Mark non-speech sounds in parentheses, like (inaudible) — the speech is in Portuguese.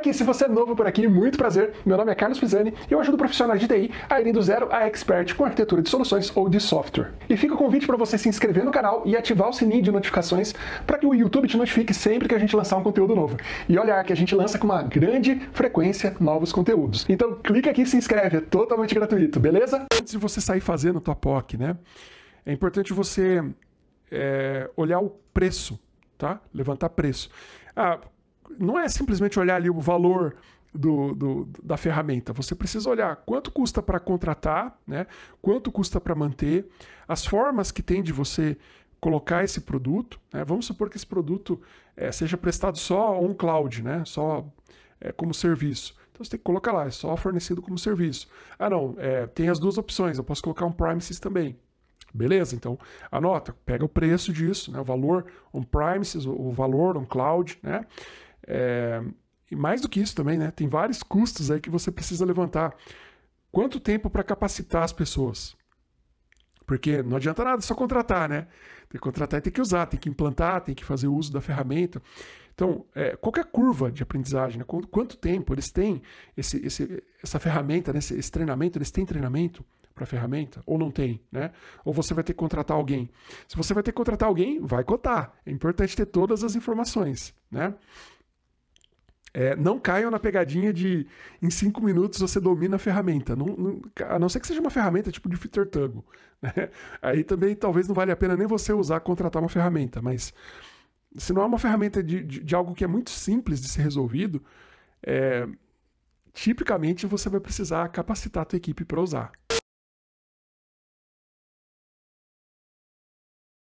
aqui. Se você é novo por aqui, muito prazer. Meu nome é Carlos Pisani e eu ajudo profissionais de TI a irem do zero a expert com arquitetura de soluções ou de software. E fica o convite para você se inscrever no canal e ativar o sininho de notificações para que o YouTube te notifique sempre que a gente lançar um conteúdo novo. E olha que a gente lança com uma grande frequência novos conteúdos. Então clica aqui e se inscreve, é totalmente gratuito, beleza? Antes de você sair fazendo tua POC, né? É importante você é, olhar o preço, tá? Levantar preço. Ah, não é simplesmente olhar ali o valor do, do, da ferramenta. Você precisa olhar quanto custa para contratar, né? quanto custa para manter, as formas que tem de você colocar esse produto. Né? Vamos supor que esse produto é, seja prestado só on cloud, né? só é, como serviço. Então você tem que colocar lá, é só fornecido como serviço. Ah, não, é, tem as duas opções, eu posso colocar um premises também. Beleza, então anota, pega o preço disso, né? o valor on-premises, o valor on-cloud, né? É, e mais do que isso também, né? Tem vários custos aí que você precisa levantar. Quanto tempo para capacitar as pessoas? Porque não adianta nada só contratar, né? Tem que contratar e tem que usar, tem que implantar, tem que fazer uso da ferramenta. Então, é, qual é a curva de aprendizagem? Né? Quanto, quanto, tempo eles têm esse, esse, essa ferramenta, né? esse, esse treinamento? Eles têm treinamento para a ferramenta? Ou não tem, né? Ou você vai ter que contratar alguém. Se você vai ter que contratar alguém, vai cotar. É importante ter todas as informações, né? É, não caiam na pegadinha de em cinco minutos você domina a ferramenta. Não, não, a não ser que seja uma ferramenta tipo de Fitter Tango. (laughs) Né? Aí também talvez não vale a pena nem você usar, contratar uma ferramenta. Mas se não é uma ferramenta de, de, de algo que é muito simples de ser resolvido, é, tipicamente você vai precisar capacitar a tua equipe para usar.